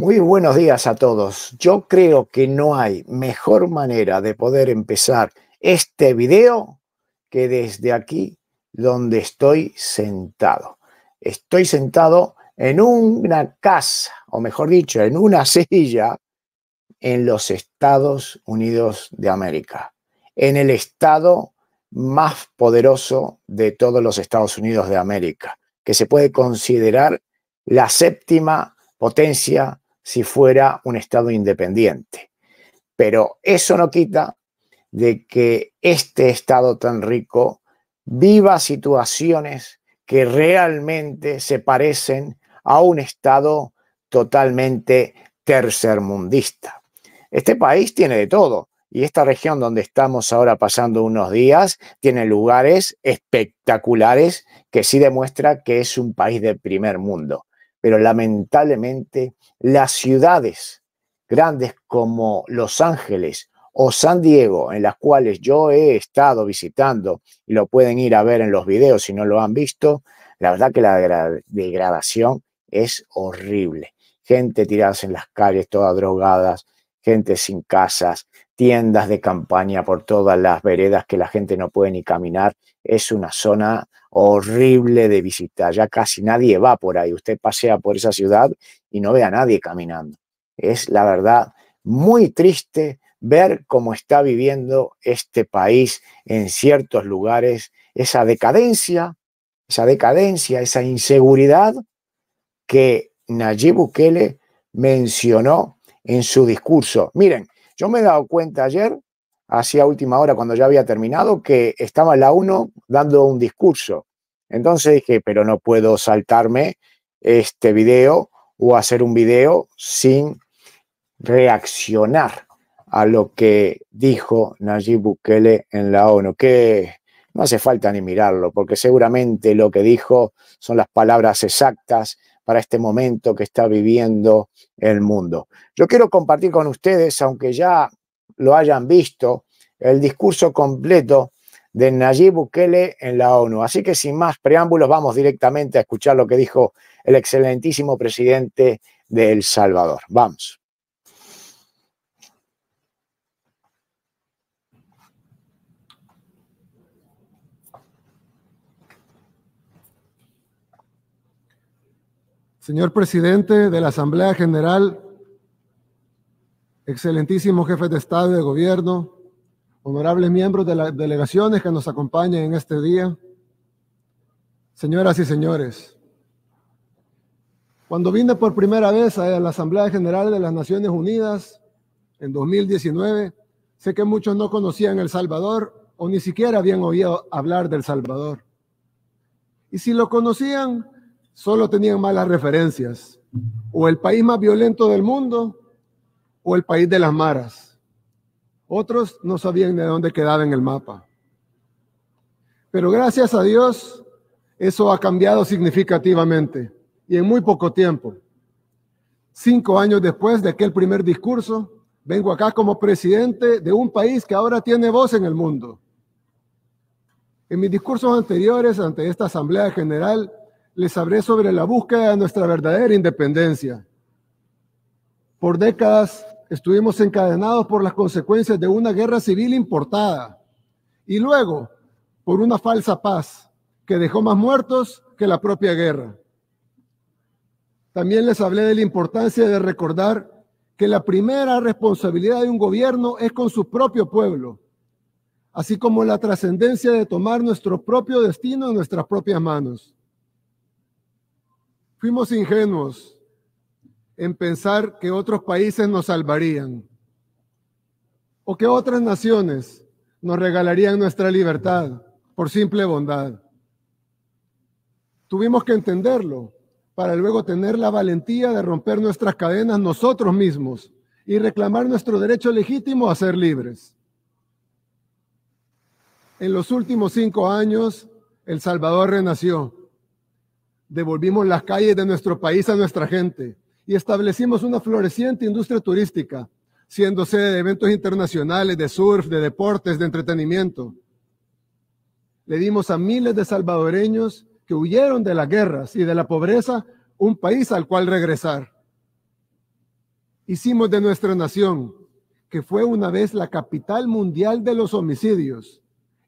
Muy buenos días a todos. Yo creo que no hay mejor manera de poder empezar este video que desde aquí donde estoy sentado. Estoy sentado en una casa, o mejor dicho, en una silla en los Estados Unidos de América, en el estado más poderoso de todos los Estados Unidos de América, que se puede considerar la séptima potencia si fuera un Estado independiente. Pero eso no quita de que este Estado tan rico viva situaciones que realmente se parecen a un Estado totalmente tercermundista. Este país tiene de todo y esta región donde estamos ahora pasando unos días tiene lugares espectaculares que sí demuestra que es un país de primer mundo pero lamentablemente las ciudades grandes como Los Ángeles o San Diego, en las cuales yo he estado visitando, y lo pueden ir a ver en los videos si no lo han visto, la verdad que la degradación es horrible. Gente tiradas en las calles, todas drogadas, gente sin casas, tiendas de campaña por todas las veredas que la gente no puede ni caminar. Es una zona horrible de visitar. Ya casi nadie va por ahí. Usted pasea por esa ciudad y no ve a nadie caminando. Es la verdad muy triste ver cómo está viviendo este país en ciertos lugares esa decadencia, esa decadencia, esa inseguridad que Nayib Bukele mencionó en su discurso. Miren, yo me he dado cuenta ayer, hacia última hora, cuando ya había terminado, que estaba la ONU dando un discurso. Entonces dije, pero no puedo saltarme este video o hacer un video sin reaccionar a lo que dijo Nayib Bukele en la ONU, que no hace falta ni mirarlo, porque seguramente lo que dijo son las palabras exactas para este momento que está viviendo el mundo. Yo quiero compartir con ustedes, aunque ya lo hayan visto, el discurso completo de Nayib Bukele en la ONU. Así que sin más preámbulos, vamos directamente a escuchar lo que dijo el excelentísimo presidente de El Salvador. Vamos. Señor presidente de la Asamblea General, excelentísimos jefes de Estado y de Gobierno, honorables miembros de las delegaciones que nos acompañan en este día, señoras y señores, cuando vine por primera vez a la Asamblea General de las Naciones Unidas en 2019, sé que muchos no conocían El Salvador o ni siquiera habían oído hablar del Salvador. Y si lo conocían, solo tenían malas referencias. O el país más violento del mundo o el país de las maras. Otros no sabían de dónde quedaba en el mapa. Pero gracias a Dios, eso ha cambiado significativamente y en muy poco tiempo. Cinco años después de aquel primer discurso, vengo acá como presidente de un país que ahora tiene voz en el mundo. En mis discursos anteriores ante esta Asamblea General, les hablé sobre la búsqueda de nuestra verdadera independencia. Por décadas estuvimos encadenados por las consecuencias de una guerra civil importada y luego por una falsa paz que dejó más muertos que la propia guerra. También les hablé de la importancia de recordar que la primera responsabilidad de un gobierno es con su propio pueblo, así como la trascendencia de tomar nuestro propio destino en nuestras propias manos. Fuimos ingenuos en pensar que otros países nos salvarían o que otras naciones nos regalarían nuestra libertad por simple bondad. Tuvimos que entenderlo para luego tener la valentía de romper nuestras cadenas nosotros mismos y reclamar nuestro derecho legítimo a ser libres. En los últimos cinco años, El Salvador renació Devolvimos las calles de nuestro país a nuestra gente y establecimos una floreciente industria turística, siendo sede de eventos internacionales de surf, de deportes, de entretenimiento. Le dimos a miles de salvadoreños que huyeron de las guerras y de la pobreza un país al cual regresar. Hicimos de nuestra nación, que fue una vez la capital mundial de los homicidios,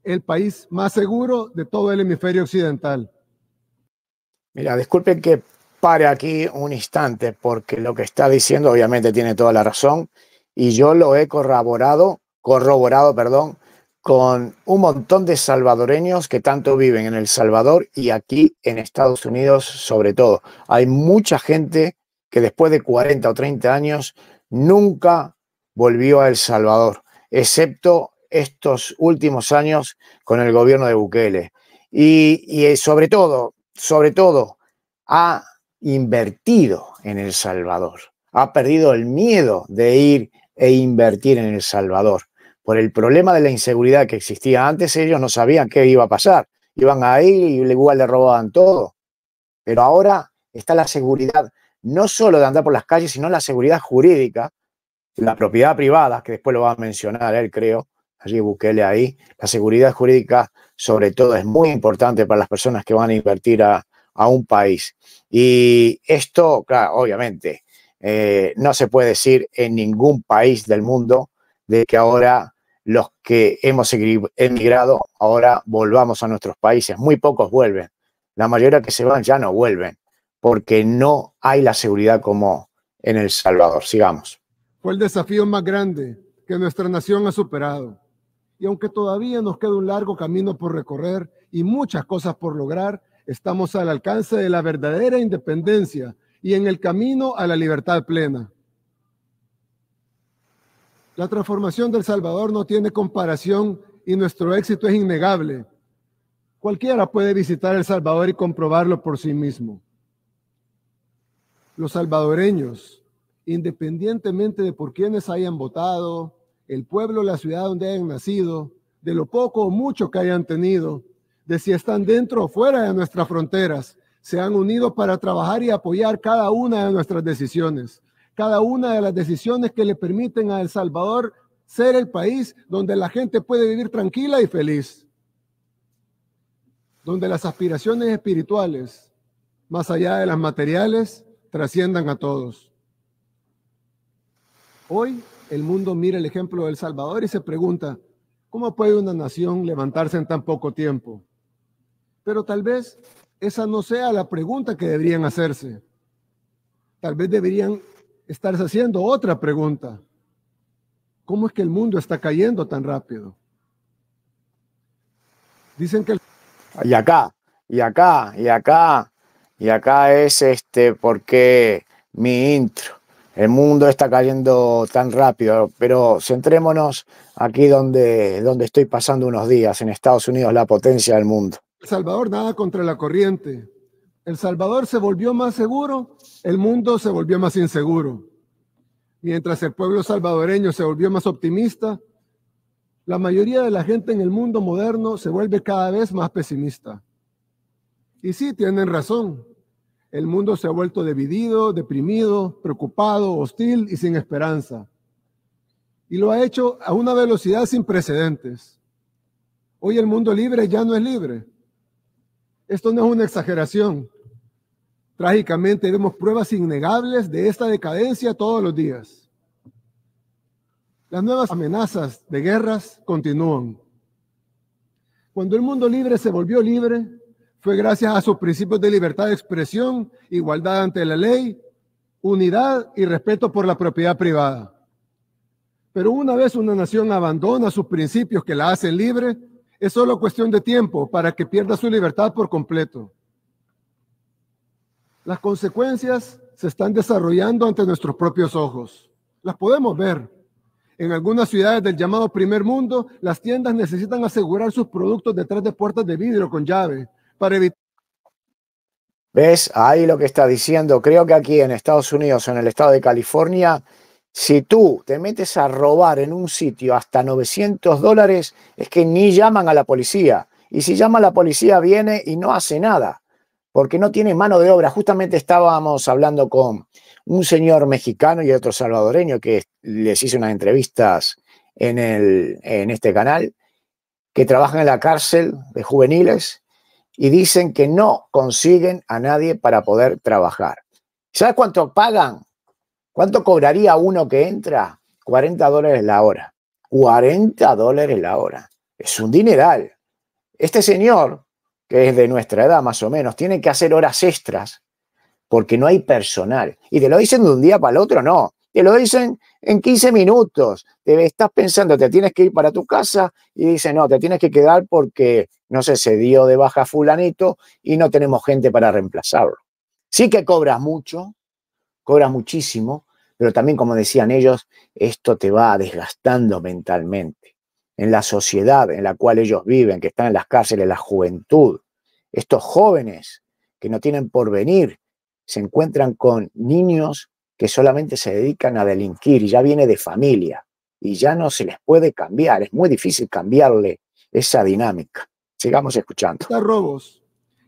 el país más seguro de todo el hemisferio occidental. Mira, disculpen que pare aquí un instante, porque lo que está diciendo obviamente tiene toda la razón y yo lo he corroborado, corroborado, perdón, con un montón de salvadoreños que tanto viven en El Salvador y aquí en Estados Unidos sobre todo. Hay mucha gente que después de 40 o 30 años nunca volvió a El Salvador, excepto estos últimos años con el gobierno de Bukele. Y, y sobre todo, sobre todo, ha invertido en El Salvador, ha perdido el miedo de ir e invertir en El Salvador. Por el problema de la inseguridad que existía antes, ellos no sabían qué iba a pasar. Iban ahí y igual le robaban todo. Pero ahora está la seguridad, no solo de andar por las calles, sino la seguridad jurídica, la propiedad privada, que después lo va a mencionar él, creo, allí Bukele ahí. La seguridad jurídica, sobre todo, es muy importante para las personas que van a invertir a, un país. Y esto, claro, obviamente, eh, no se puede decir en ningún país del mundo de que ahora los que hemos emigrado, ahora volvamos a nuestros países. Muy pocos vuelven. La mayoría que se van ya no vuelven, porque no hay la seguridad como en El Salvador. Sigamos. fue el desafío más grande que nuestra nación ha superado? Y aunque todavía nos queda un largo camino por recorrer y muchas cosas por lograr, estamos al alcance de la verdadera independencia y en el camino a la libertad plena. La transformación del Salvador no tiene comparación y nuestro éxito es innegable. Cualquiera puede visitar El Salvador y comprobarlo por sí mismo. Los salvadoreños, independientemente de por quienes hayan votado, el pueblo, la ciudad donde hayan nacido, de lo poco o mucho que hayan tenido, de si están dentro o fuera de nuestras fronteras, se han unido para trabajar y apoyar cada una de nuestras decisiones, cada una de las decisiones que le permiten a El Salvador ser el país donde la gente puede vivir tranquila y feliz, donde las aspiraciones espirituales, más allá de las materiales, trasciendan a todos. Hoy el mundo mira el ejemplo del Salvador y se pregunta, ¿cómo puede una nación levantarse en tan poco tiempo? Pero tal vez esa no sea la pregunta que deberían hacerse. Tal vez deberían estarse haciendo otra pregunta. ¿Cómo es que el mundo está cayendo tan rápido? Dicen que... Y acá, y acá, y acá, y acá es este, porque mi intro el mundo está cayendo tan rápido, pero centrémonos aquí donde, donde estoy pasando unos días, en Estados Unidos, la potencia del mundo. El Salvador nada contra la corriente. El Salvador se volvió más seguro, el mundo se volvió más inseguro. Mientras el pueblo salvadoreño se volvió más optimista, la mayoría de la gente en el mundo moderno se vuelve cada vez más pesimista. Y sí, tienen razón. El mundo se ha vuelto dividido, deprimido, preocupado, hostil y sin esperanza. Y lo ha hecho a una velocidad sin precedentes. Hoy el mundo libre ya no es libre. Esto no es una exageración. Trágicamente vemos pruebas innegables de esta decadencia todos los días. Las nuevas amenazas de guerras continúan. Cuando el mundo libre se volvió libre, fue gracias a sus principios de libertad de expresión, igualdad ante la ley, unidad y respeto por la propiedad privada. Pero una vez una nación abandona sus principios que la hacen libre, es solo cuestión de tiempo para que pierda su libertad por completo. Las consecuencias se están desarrollando ante nuestros propios ojos. Las podemos ver. En algunas ciudades del llamado primer mundo, las tiendas necesitan asegurar sus productos detrás de puertas de vidrio con llave para ¿Ves? Ahí lo que está diciendo. Creo que aquí en Estados Unidos, en el estado de California, si tú te metes a robar en un sitio hasta 900 dólares, es que ni llaman a la policía. Y si llama la policía, viene y no hace nada, porque no tiene mano de obra. Justamente estábamos hablando con un señor mexicano y otro salvadoreño que les hice unas entrevistas en, el, en este canal, que trabajan en la cárcel de juveniles y dicen que no consiguen a nadie para poder trabajar. ¿Sabes cuánto pagan? ¿Cuánto cobraría uno que entra? 40 dólares la hora. 40 dólares la hora. Es un dineral. Este señor, que es de nuestra edad más o menos, tiene que hacer horas extras porque no hay personal. Y te lo dicen de un día para el otro, no. Te lo dicen en 15 minutos. Te estás pensando, te tienes que ir para tu casa y dicen, no, te tienes que quedar porque, no sé, se dio de baja fulanito y no tenemos gente para reemplazarlo. Sí que cobras mucho, cobras muchísimo, pero también, como decían ellos, esto te va desgastando mentalmente. En la sociedad en la cual ellos viven, que están en las cárceles, la juventud, estos jóvenes que no tienen porvenir, se encuentran con niños que solamente se dedican a delinquir y ya viene de familia y ya no se les puede cambiar. Es muy difícil cambiarle esa dinámica. Sigamos escuchando. robos.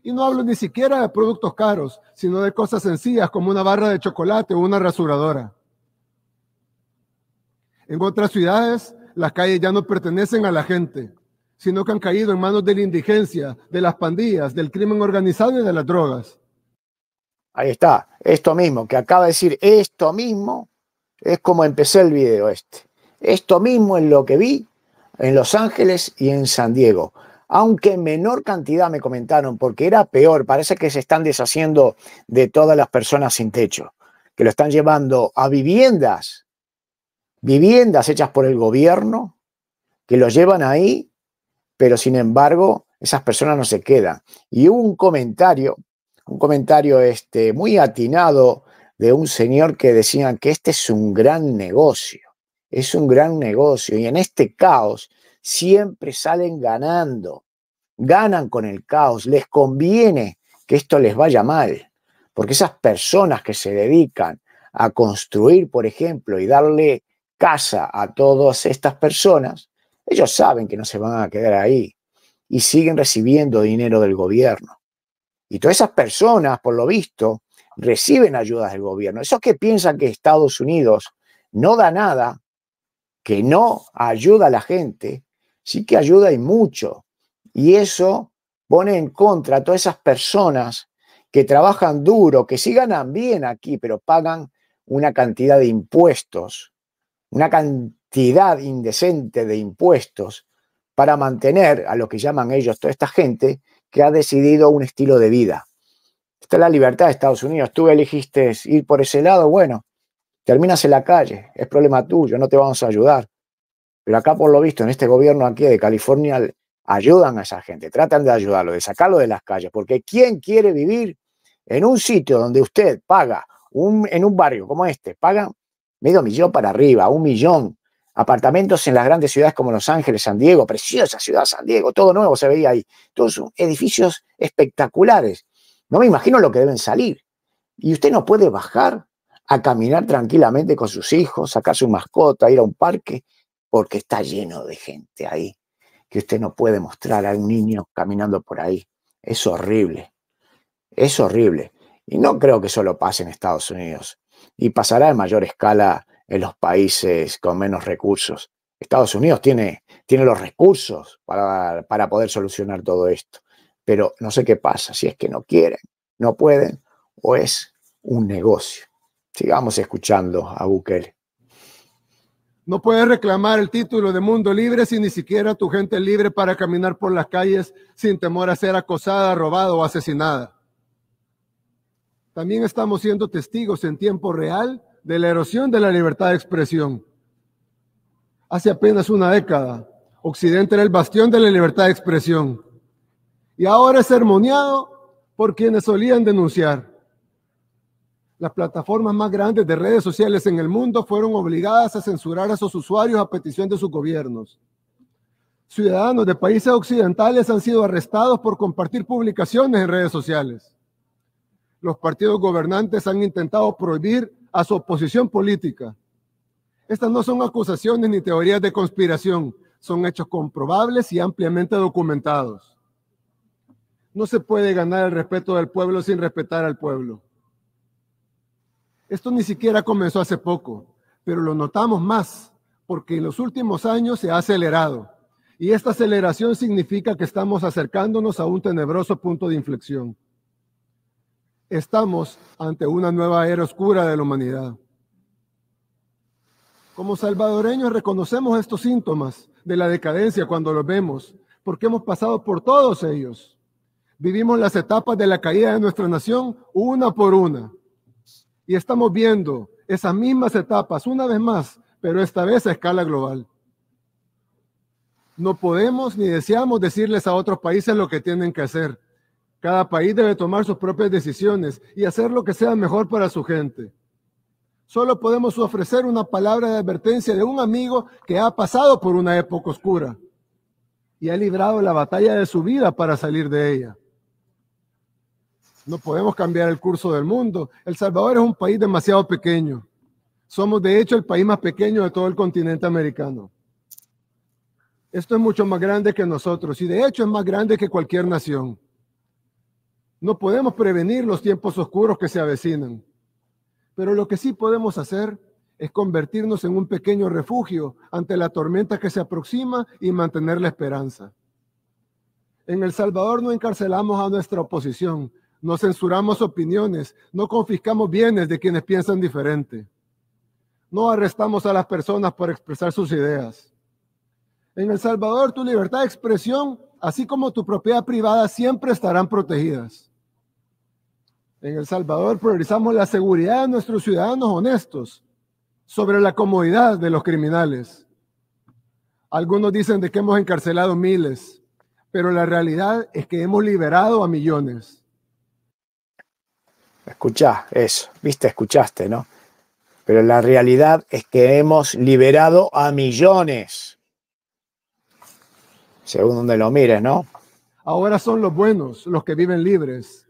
Y no hablo ni siquiera de productos caros, sino de cosas sencillas como una barra de chocolate o una rasuradora. En otras ciudades, las calles ya no pertenecen a la gente, sino que han caído en manos de la indigencia, de las pandillas, del crimen organizado y de las drogas. Ahí está, esto mismo, que acaba de decir esto mismo, es como empecé el video este. Esto mismo es lo que vi en Los Ángeles y en San Diego. Aunque en menor cantidad me comentaron, porque era peor, parece que se están deshaciendo de todas las personas sin techo, que lo están llevando a viviendas, viviendas hechas por el gobierno, que lo llevan ahí, pero sin embargo esas personas no se quedan. Y hubo un comentario un comentario este, muy atinado de un señor que decía que este es un gran negocio, es un gran negocio y en este caos siempre salen ganando, ganan con el caos, les conviene que esto les vaya mal, porque esas personas que se dedican a construir, por ejemplo, y darle casa a todas estas personas, ellos saben que no se van a quedar ahí y siguen recibiendo dinero del gobierno. Y todas esas personas, por lo visto, reciben ayudas del gobierno. Esos que piensan que Estados Unidos no da nada, que no ayuda a la gente, sí que ayuda y mucho. Y eso pone en contra a todas esas personas que trabajan duro, que sí ganan bien aquí, pero pagan una cantidad de impuestos, una cantidad indecente de impuestos para mantener a lo que llaman ellos toda esta gente que ha decidido un estilo de vida. Esta es la libertad de Estados Unidos. Tú elegiste ir por ese lado, bueno, terminas en la calle, es problema tuyo, no te vamos a ayudar. Pero acá, por lo visto, en este gobierno aquí de California, ayudan a esa gente, tratan de ayudarlo, de sacarlo de las calles, porque ¿quién quiere vivir en un sitio donde usted paga, un, en un barrio como este, paga medio millón para arriba, un millón apartamentos en las grandes ciudades como Los Ángeles, San Diego, preciosa ciudad San Diego, todo nuevo se veía ahí. Todos edificios espectaculares. No me imagino lo que deben salir. Y usted no puede bajar a caminar tranquilamente con sus hijos, sacar su mascota, ir a un parque, porque está lleno de gente ahí, que usted no puede mostrar a un niño caminando por ahí. Es horrible, es horrible. Y no creo que solo pase en Estados Unidos. Y pasará en mayor escala en los países con menos recursos. Estados Unidos tiene, tiene los recursos para, para poder solucionar todo esto, pero no sé qué pasa, si es que no quieren, no pueden o es un negocio. Sigamos escuchando a Bukele. No puedes reclamar el título de mundo libre si ni siquiera tu gente es libre para caminar por las calles sin temor a ser acosada, robada o asesinada. También estamos siendo testigos en tiempo real de la erosión de la libertad de expresión. Hace apenas una década, Occidente era el bastión de la libertad de expresión y ahora es sermoneado por quienes solían denunciar. Las plataformas más grandes de redes sociales en el mundo fueron obligadas a censurar a sus usuarios a petición de sus gobiernos. Ciudadanos de países occidentales han sido arrestados por compartir publicaciones en redes sociales. Los partidos gobernantes han intentado prohibir a su oposición política. Estas no son acusaciones ni teorías de conspiración, son hechos comprobables y ampliamente documentados. No se puede ganar el respeto del pueblo sin respetar al pueblo. Esto ni siquiera comenzó hace poco, pero lo notamos más porque en los últimos años se ha acelerado y esta aceleración significa que estamos acercándonos a un tenebroso punto de inflexión. Estamos ante una nueva era oscura de la humanidad. Como salvadoreños reconocemos estos síntomas de la decadencia cuando los vemos, porque hemos pasado por todos ellos. Vivimos las etapas de la caída de nuestra nación una por una. Y estamos viendo esas mismas etapas una vez más, pero esta vez a escala global. No podemos ni deseamos decirles a otros países lo que tienen que hacer. Cada país debe tomar sus propias decisiones y hacer lo que sea mejor para su gente. Solo podemos ofrecer una palabra de advertencia de un amigo que ha pasado por una época oscura y ha librado la batalla de su vida para salir de ella. No podemos cambiar el curso del mundo. El Salvador es un país demasiado pequeño. Somos de hecho el país más pequeño de todo el continente americano. Esto es mucho más grande que nosotros y de hecho es más grande que cualquier nación. No podemos prevenir los tiempos oscuros que se avecinan, pero lo que sí podemos hacer es convertirnos en un pequeño refugio ante la tormenta que se aproxima y mantener la esperanza. En El Salvador no encarcelamos a nuestra oposición, no censuramos opiniones, no confiscamos bienes de quienes piensan diferente, no arrestamos a las personas por expresar sus ideas. En El Salvador tu libertad de expresión, así como tu propiedad privada, siempre estarán protegidas. En El Salvador priorizamos la seguridad de nuestros ciudadanos honestos sobre la comodidad de los criminales. Algunos dicen de que hemos encarcelado miles, pero la realidad es que hemos liberado a millones. Escucha eso, viste, escuchaste, ¿no? Pero la realidad es que hemos liberado a millones. Según donde lo mires, ¿no? Ahora son los buenos los que viven libres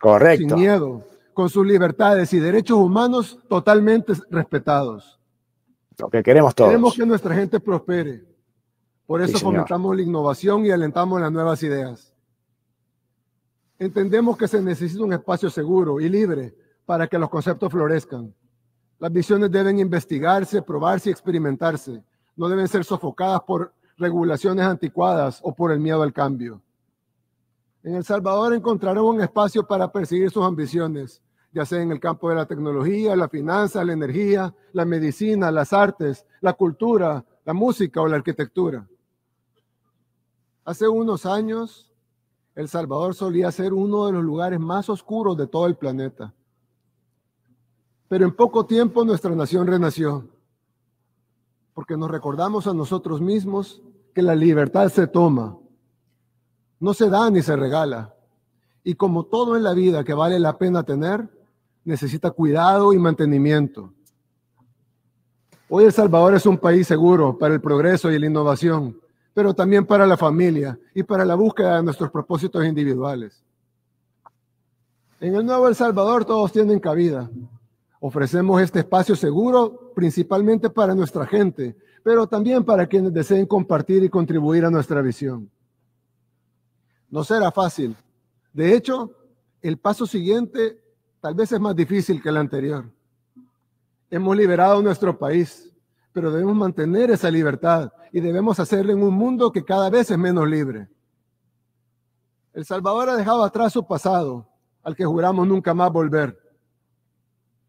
Correcto. Sin miedo, con sus libertades y derechos humanos totalmente respetados. Lo que queremos todos. Queremos que nuestra gente prospere. Por eso fomentamos la innovación y alentamos las nuevas ideas. Entendemos que se necesita un espacio seguro y libre para que los conceptos florezcan. Las visiones deben investigarse, probarse y experimentarse. No deben ser sofocadas por regulaciones anticuadas o por el miedo al cambio. En El Salvador encontraron un espacio para perseguir sus ambiciones, ya sea en el campo de la tecnología, la finanza, la energía, la medicina, las artes, la cultura, la música o la arquitectura. Hace unos años, El Salvador solía ser uno de los lugares más oscuros de todo el planeta. Pero en poco tiempo nuestra nación renació, porque nos recordamos a nosotros mismos que la libertad se toma no se da ni se regala. Y como todo en la vida que vale la pena tener, necesita cuidado y mantenimiento. Hoy El Salvador es un país seguro para el progreso y la innovación, pero también para la familia y para la búsqueda de nuestros propósitos individuales. En el Nuevo El Salvador todos tienen cabida. Ofrecemos este espacio seguro principalmente para nuestra gente, pero también para quienes deseen compartir y contribuir a nuestra visión. No será fácil. De hecho, el paso siguiente tal vez es más difícil que el anterior. Hemos liberado nuestro país, pero debemos mantener esa libertad y debemos hacerlo en un mundo que cada vez es menos libre. El Salvador ha dejado atrás su pasado, al que juramos nunca más volver.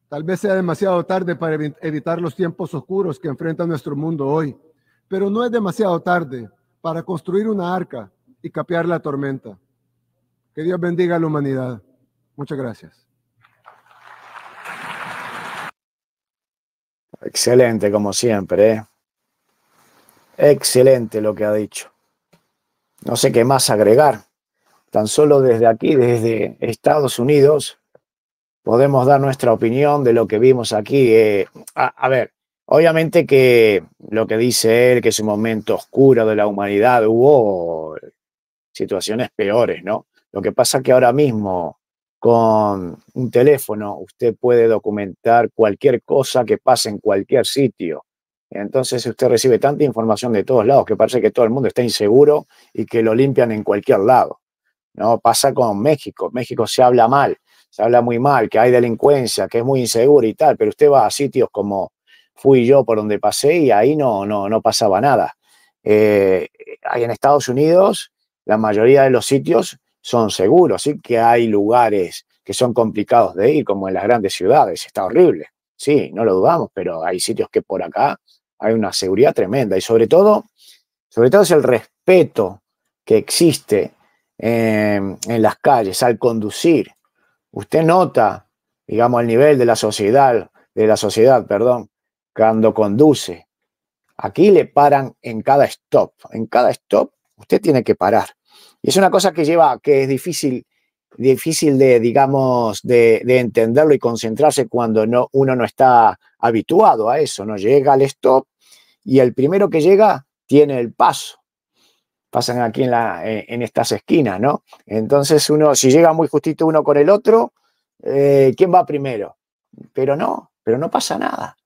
Tal vez sea demasiado tarde para evitar los tiempos oscuros que enfrenta nuestro mundo hoy, pero no es demasiado tarde para construir una arca capear la tormenta. Que Dios bendiga a la humanidad. Muchas gracias. Excelente, como siempre. ¿eh? Excelente lo que ha dicho. No sé qué más agregar. Tan solo desde aquí, desde Estados Unidos, podemos dar nuestra opinión de lo que vimos aquí. Eh, a, ver, obviamente que lo que dice él, que es un momento oscuro de la humanidad, hubo situaciones peores, ¿no? Lo que pasa es que ahora mismo con un teléfono usted puede documentar cualquier cosa que pase en cualquier sitio. Entonces usted recibe tanta información de todos lados que parece que todo el mundo está inseguro y que lo limpian en cualquier lado. No pasa con México. México se habla mal, se habla muy mal, que hay delincuencia, que es muy inseguro y tal, pero usted va a sitios como fui yo por donde pasé y ahí no, no, no pasaba nada. Eh, hay en Estados Unidos la mayoría de los sitios son seguros, sí que hay lugares que son complicados de ir, como en las grandes ciudades, está horrible, sí, no lo dudamos, pero hay sitios que por acá hay una seguridad tremenda y sobre todo, sobre todo es el respeto que existe em, en las calles al conducir. Usted nota, digamos, el nivel de la sociedad, de la sociedad, perdón, cuando conduce. Aquí le paran en cada stop, en cada stop usted tiene que parar es una cosa que lleva, que es difícil, difícil de, digamos, de, entenderlo y concentrarse cuando uno no está habituado a eso, no llega al stop y el primero que llega tiene el paso. Pasan aquí en, eh, estas esquinas, ¿no? Entonces uno, si llega muy justito uno con el otro, eh, ¿quién va primero? Pero no, pero no pasa nada.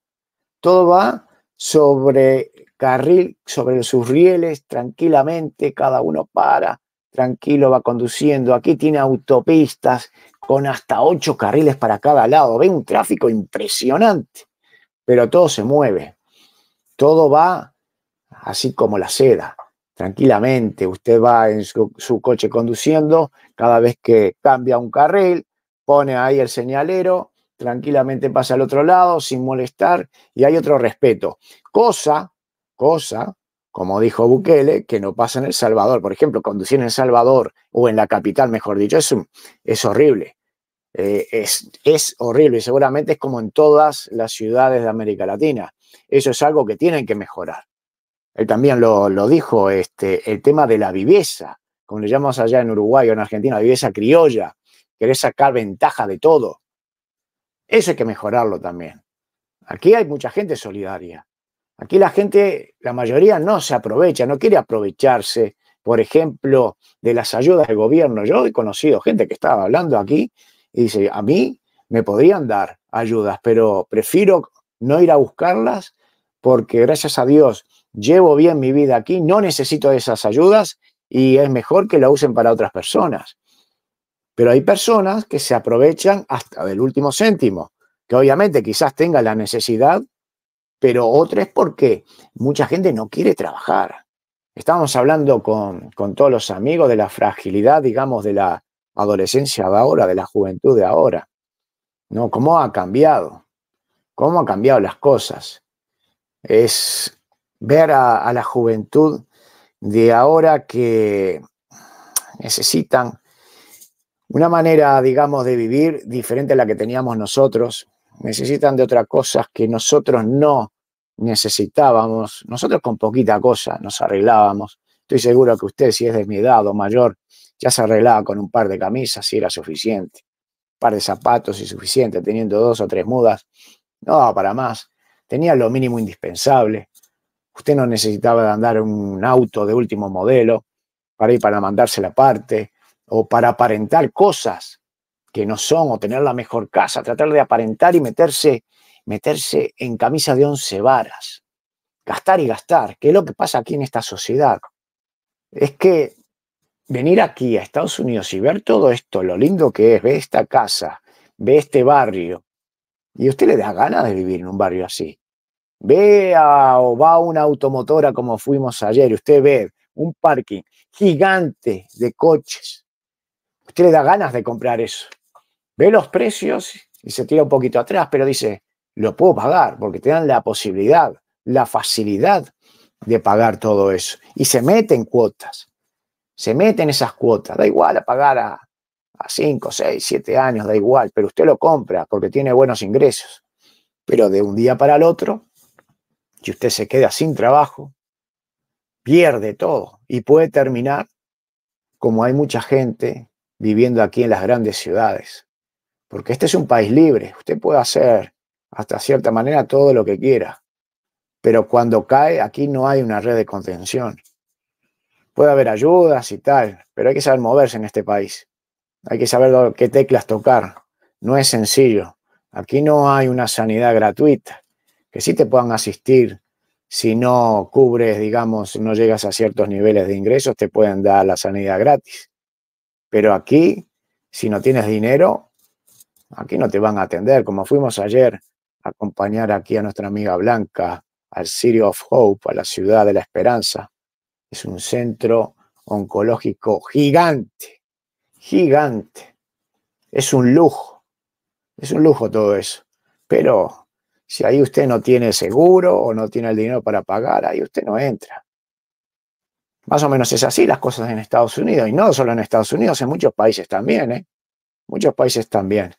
Todo va sobre carril, sobre sus rieles, tranquilamente, cada uno para, tranquilo va conduciendo, aquí tiene autopistas con hasta ocho carriles para cada lado, ve un tráfico impresionante, pero todo se mueve, todo va así como la seda, tranquilamente, usted va en su, su coche conduciendo, cada vez que cambia un carril, pone ahí el señalero, tranquilamente pasa al otro lado sin molestar y hay otro respeto, cosa, cosa como dijo Bukele, que no pasa en El Salvador. Por ejemplo, conducir en El Salvador o en la capital, mejor dicho, es, es horrible. Eh, es, horrible y seguramente es como en todas las ciudades de América Latina. Eso es algo que tienen que mejorar. Él también lo, dijo, este, el tema de la viveza, como le llamamos allá en Uruguay o en Argentina, viveza criolla, querer sacar ventaja de todo. Eso hay que mejorarlo también. Aquí hay mucha gente solidaria. Aquí la gente, la mayoría no se aprovecha, no quiere aprovecharse, por ejemplo, de las ayudas del gobierno. Yo he conocido gente que estaba hablando aquí y dice, a mí me podrían dar ayudas, pero prefiero no ir a buscarlas porque gracias a Dios llevo bien mi vida aquí, no necesito esas ayudas y es mejor que la usen para otras personas. Pero hay personas que se aprovechan hasta del último céntimo, que obviamente quizás tenga la necesidad, pero otra es porque mucha gente no quiere trabajar. Estábamos hablando con, todos los amigos de la fragilidad, digamos, de la adolescencia de ahora, de la juventud de ahora. ¿no? ¿Cómo ha cambiado? ¿Cómo han cambiado las cosas? Es ver a la juventud de ahora que necesitan una manera, digamos, de vivir diferente a la que teníamos nosotros, necesitan de otras cosas que nosotros no necesitábamos. Nosotros con poquita cosa nos arreglábamos. Estoy seguro que usted, si es de mi edad o mayor, ya se arreglaba con un par de camisas si era suficiente. Un par de zapatos y suficiente, teniendo dos o tres mudas. No, para más. Tenía lo mínimo indispensable. Usted no necesitaba de andar un auto de último modelo para ir para mandarse la parte o para aparentar cosas que no son o tener la mejor casa, tratar de aparentar y meterse, meterse en camisa de once varas, gastar y gastar, que es lo que pasa aquí en esta sociedad. Es que venir aquí a Estados Unidos y ver todo esto, lo lindo que es, ve esta casa, ve este barrio, y usted le da ganas de vivir en un barrio así. Ve o va a una automotora como fuimos ayer, y usted ve un parking gigante de coches. usted le da ganas de comprar eso ve los precios y se tira un poquito atrás, pero dice, lo puedo pagar porque te dan la posibilidad, la facilidad de pagar todo eso. Y se meten cuotas, se meten esas cuotas, da igual a pagar a, a 5, 6, 7 años, da igual, pero usted lo compra porque tiene buenos ingresos. Pero de un día para el otro, si usted se queda sin trabajo, pierde todo y puede terminar como hay mucha gente viviendo aquí en las grandes ciudades, porque este es un país libre, usted puede hacer hasta cierta manera todo lo que quiera, pero cuando cae aquí no hay una red de contención. Puede haber ayudas y tal, pero hay que saber moverse en este país. Hay que saber qué teclas tocar. No es sencillo. Aquí no hay una sanidad gratuita, que sí te puedan asistir si no cubres, digamos, no llegas a ciertos niveles de ingresos, te pueden dar la sanidad gratis. Pero aquí, si no tienes dinero, Aquí no te van a atender, como fuimos ayer a acompañar aquí a nuestra amiga Blanca al City of Hope, a la ciudad de la esperanza. Es un centro oncológico gigante, gigante. Es un lujo, es un lujo todo eso. Pero si ahí usted no tiene seguro o no tiene el dinero para pagar, ahí usted no entra. Más o menos es así las cosas en Estados Unidos, y no solo en Estados Unidos, en muchos países también, ¿eh? Muchos países también.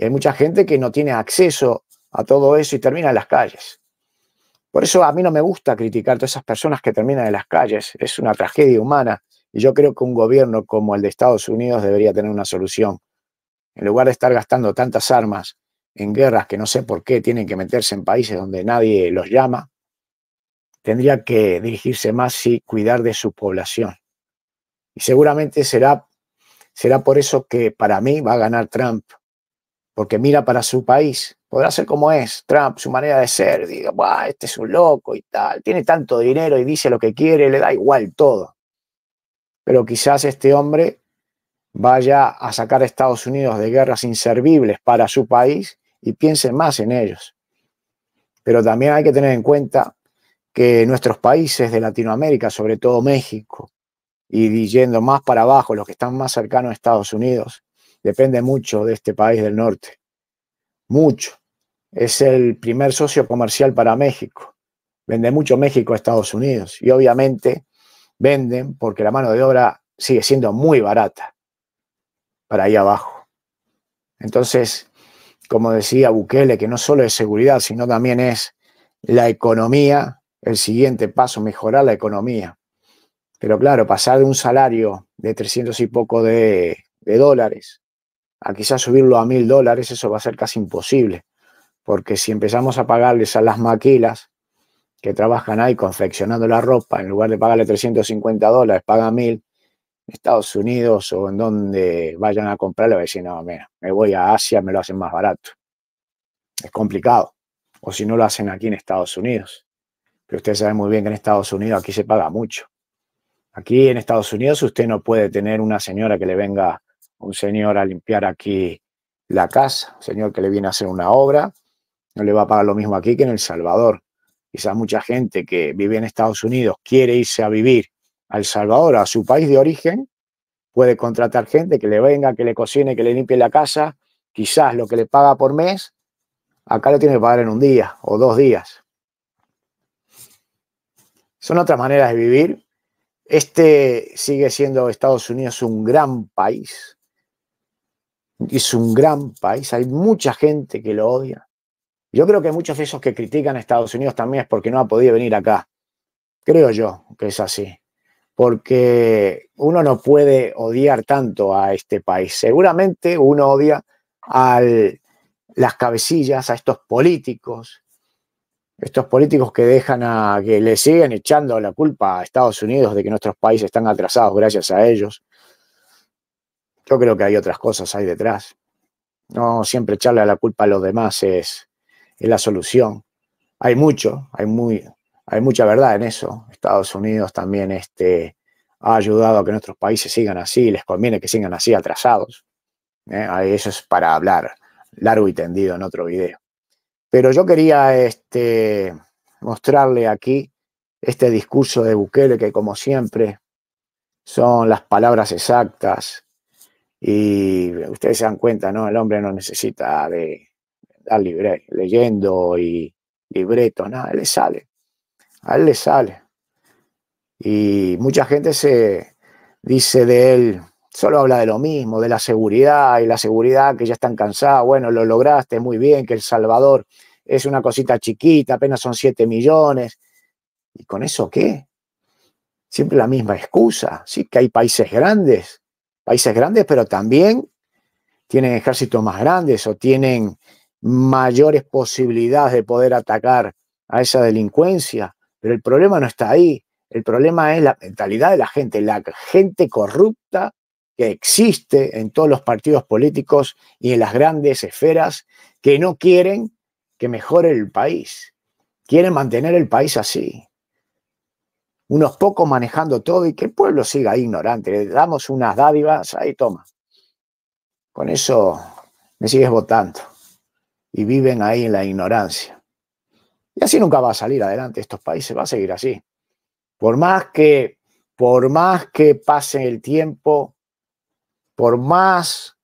Y hay mucha gente que no tiene acceso a todo eso y termina en las calles. Por eso a mí no me gusta criticar a todas esas personas que terminan en las calles. Es una tragedia humana. Y yo creo que un gobierno como el de Estados Unidos debería tener una solución. En lugar de estar gastando tantas armas en guerras que no sé por qué tienen que meterse en países donde nadie los llama, tendría que dirigirse más y cuidar de su población. Y seguramente será, será por eso que para mí va a ganar Trump porque mira para su país. Podrá ser como es Trump, su manera de ser, diga, este es un loco y tal, tiene tanto dinero y dice lo que quiere, le da igual todo. Pero quizás este hombre vaya a sacar a Estados Unidos de guerras inservibles para su país y piense más en ellos. Pero también hay que tener en cuenta que nuestros países de Latinoamérica, sobre todo México, y yendo más para abajo, los que están más cercanos a Estados Unidos, depende mucho de este país del norte, mucho. Es el primer socio comercial para México. Vende mucho México a Estados Unidos y obviamente venden porque la mano de obra sigue siendo muy barata para ahí abajo. Entonces, como decía Bukele, que no solo es seguridad, sino también es la economía, el siguiente paso, mejorar la economía. Pero claro, pasar de un salario de 300 y poco de, de dólares a quizás subirlo a mil dólares, eso va a ser casi imposible, porque si empezamos a pagarles a las maquilas que trabajan ahí confeccionando la ropa, en lugar de pagarle 350 dólares, paga mil, en Estados Unidos o en donde vayan a comprarlo, va a decir, no, mira, me voy a Asia, me lo hacen más barato. Es complicado. O si no lo hacen aquí en Estados Unidos. Pero ustedes saben muy bien que en Estados Unidos aquí se paga mucho. Aquí en Estados Unidos usted no puede tener una señora que le venga un señor a limpiar aquí la casa, un señor que le viene a hacer una obra, no le va a pagar lo mismo aquí que en El Salvador. Quizás mucha gente que vive en Estados Unidos quiere irse a vivir a El Salvador, a su país de origen, puede contratar gente que le venga, que le cocine, que le limpie la casa, quizás lo que le paga por mes, acá lo tiene que pagar en un día o dos días. Son otras maneras de vivir. Este sigue siendo Estados Unidos un gran país, es un gran país, hay mucha gente que lo odia. Yo creo que muchos de esos que critican a Estados Unidos también es porque no ha podido venir acá. Creo yo que es así. Porque uno no puede odiar tanto a este país. Seguramente uno odia a las cabecillas, a estos políticos, estos políticos que dejan a que le siguen echando la culpa a Estados Unidos de que nuestros países están atrasados gracias a ellos. Yo creo que hay otras cosas ahí detrás. No siempre echarle la culpa a los demás es, la solución. Hay mucho, hay, muy, hay mucha verdad en eso. Estados Unidos también este, ha ayudado a que nuestros países sigan así, les conviene que sigan así atrasados. ¿eh? Eso es para hablar largo y tendido en otro video. Pero yo quería este, mostrarle aquí este discurso de Bukele que como siempre son las palabras exactas, y ustedes se dan cuenta, ¿no? El hombre no necesita de dar libre, leyendo y libreto, nada, le sale. A él le sale. Y mucha gente se dice de él, solo habla de lo mismo, de la seguridad y la seguridad que ya están cansados. Bueno, lo lograste muy bien, que El Salvador es una cosita chiquita, apenas son 7 millones. ¿Y con eso qué? Siempre la misma excusa. Sí, que hay países grandes, países grandes, pero también tienen ejércitos más grandes o tienen mayores posibilidades de poder atacar a esa delincuencia. Pero el problema no está ahí. El problema es la mentalidad de la gente, la gente corrupta que existe en todos los partidos políticos y en las grandes esferas que no quieren que mejore el país. Quieren mantener el país así unos pocos manejando todo y que el pueblo siga ignorante. Le damos unas dádivas, ahí toma. Con eso me sigues votando. Y viven ahí en la ignorancia. Y así nunca va a salir adelante estos países, va a seguir así. Por más que, por más que pase el tiempo, por más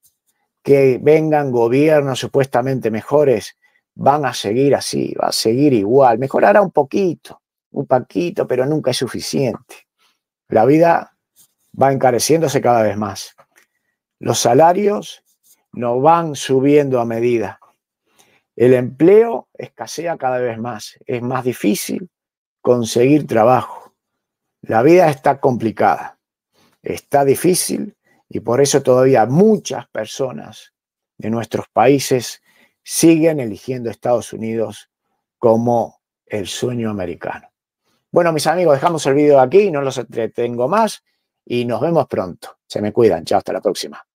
que vengan gobiernos supuestamente mejores, van a seguir así, va a seguir igual. Mejorará un poquito, un paquito, pero nunca es suficiente. La vida va encareciéndose cada vez más. Los salarios no van subiendo a medida. El empleo escasea cada vez más. Es más difícil conseguir trabajo. La vida está complicada, está difícil y por eso todavía muchas personas de nuestros países siguen eligiendo Estados Unidos como el sueño americano. Bueno, mis amigos, dejamos el vídeo aquí, no los entretengo más y nos vemos pronto. Se me cuidan, chao, hasta la próxima.